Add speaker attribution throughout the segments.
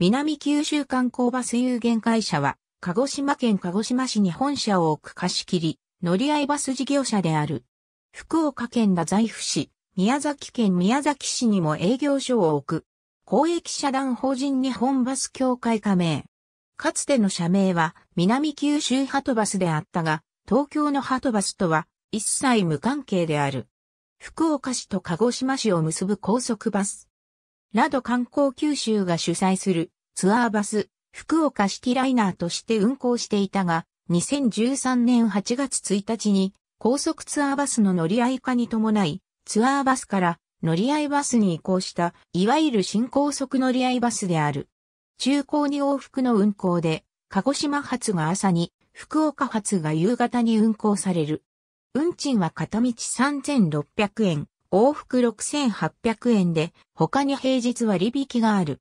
Speaker 1: 南九州観光バス有限会社は、鹿児島県鹿児島市に本社を置く貸切、乗り合いバス事業者である。福岡県太宰府市、宮崎県宮崎市にも営業所を置く。公益社団法人日本バス協会加盟。かつての社名は南九州ハトバスであったが、東京のハトバスとは一切無関係である。福岡市と鹿児島市を結ぶ高速バス、ラド観光九州が主催するツアーバス、福岡シティライナーとして運行していたが、2013年8月1日に高速ツアーバスの乗り合い化に伴い、ツアーバスから乗り合いバスに移行した、いわゆる新高速乗り合いバスである。中高に往復の運行で、鹿児島発が朝に、福岡発が夕方に運行される。運賃は片道3600円、往復6800円で、他に平日割引がある。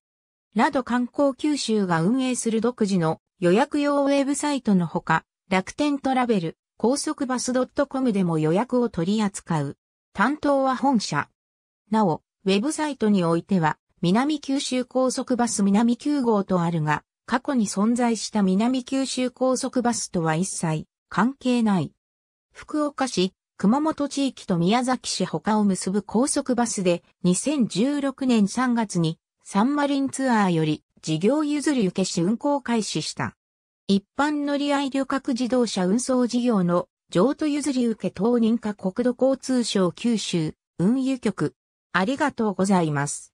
Speaker 1: ラド観光九州が運営する独自の予約用ウェブサイトのほか、楽天トラベル、高速バス .com でも予約を取り扱う。担当は本社。なお、ウェブサイトにおいては、南九州高速バス南9号とあるが、過去に存在した南九州高速バスとは一切関係ない。福岡市熊本地域と宮崎市他を結ぶ高速バスで2016年3月にサンマリンツアーより事業譲り受けし運行開始した。一般乗り合い旅客自動車運送事業の譲渡譲り受け当認可国土交通省九州運輸局。ありがとうございます。